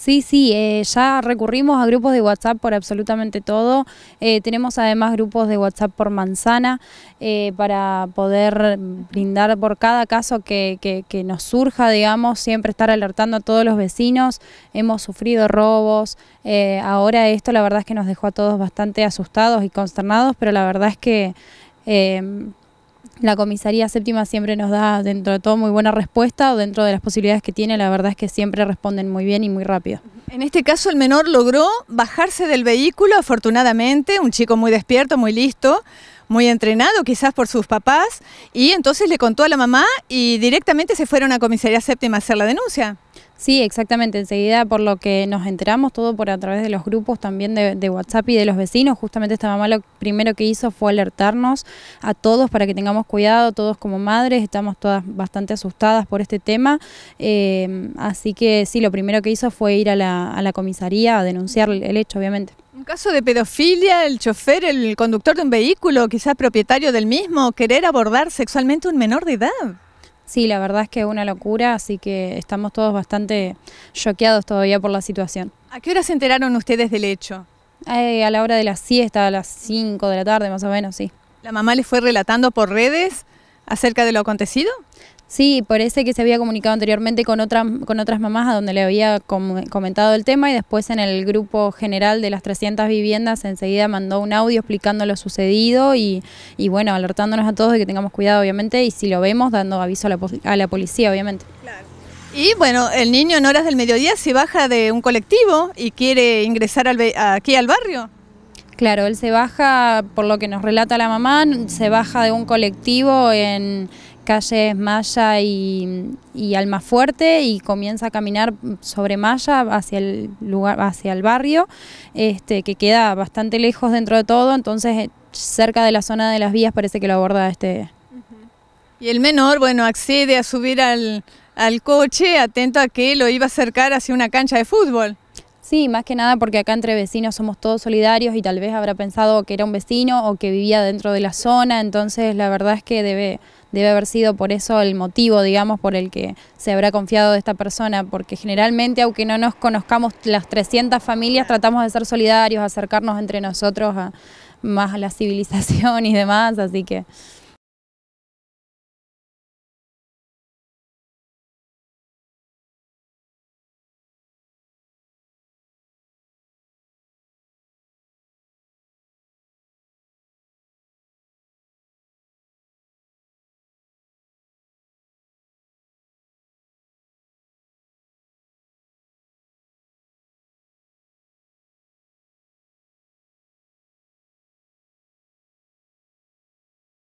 Sí, sí, eh, ya recurrimos a grupos de WhatsApp por absolutamente todo. Eh, tenemos además grupos de WhatsApp por manzana eh, para poder brindar por cada caso que, que, que, nos surja, digamos, siempre estar alertando a todos los vecinos. Hemos sufrido robos. ahora esto la verdad es que nos dejó a todos bastante asustados y consternados, pero la verdad es que la comisaría séptima siempre nos da dentro de todo muy buena respuesta o dentro de las posibilidades que tiene, la verdad es que siempre responden muy bien y muy rápido. En este caso el menor logró bajarse del vehículo, afortunadamente, un chico muy despierto, muy listo, muy entrenado quizás por sus papás, y entonces le contó a la mamá y directamente se fueron a comisaría séptima a hacer la denuncia. Sí, exactamente. Enseguida, por lo que nos enteramos, todo por a través de los grupos también de, WhatsApp y de los vecinos. Justamente esta mamá lo primero que hizo fue alertarnos a todos para que tengamos cuidado, todos como madres, estamos todas bastante asustadas por este tema. Eh, así que sí, lo primero que hizo fue ir a la, a la comisaría a denunciar el hecho, obviamente. Un caso de pedofilia, el chofer, el conductor de un vehículo, quizás propietario del mismo, querer abordar sexualmente a un menor de edad. Sí, la verdad es que es una locura, así que estamos todos bastante choqueados todavía por la situación. ¿A qué hora se enteraron ustedes del hecho? a la hora de la siesta, a las 5 de la tarde más o menos, sí. ¿La mamá les fue relatando por redes acerca de lo acontecido? Sí, parece que se había comunicado anteriormente con otras, con otras mamás a donde le había comentado el tema y después en el grupo general de las 300 viviendas enseguida mandó un audio explicando lo sucedido y, y bueno, alertándonos a todos de que tengamos cuidado obviamente y si lo vemos dando aviso a la, a la policía obviamente. Claro. Y bueno, el niño en horas del mediodía se baja de un colectivo y quiere ingresar aquí al barrio. Claro, él se baja, por lo que nos relata la mamá, se baja de un colectivo en calles Maya y, y Almafuerte y comienza a caminar sobre Maya hacia el lugar, hacia el barrio, este, que queda bastante lejos dentro de todo, entonces eh, cerca de la zona de las vías parece que lo aborda este. Y el menor, bueno, accede a subir al, al coche atento a que lo iba a acercar hacia una cancha de fútbol. Sí, más que nada porque acá entre vecinos somos todos solidarios y tal vez habrá pensado que era un vecino o que vivía dentro de la zona, entonces la verdad es que debe debe haber sido por eso el motivo, digamos, por el que se habrá confiado de esta persona, porque generalmente, aunque no nos conozcamos las 300 familias, tratamos de ser solidarios, acercarnos entre nosotros más a la civilización y demás, así que...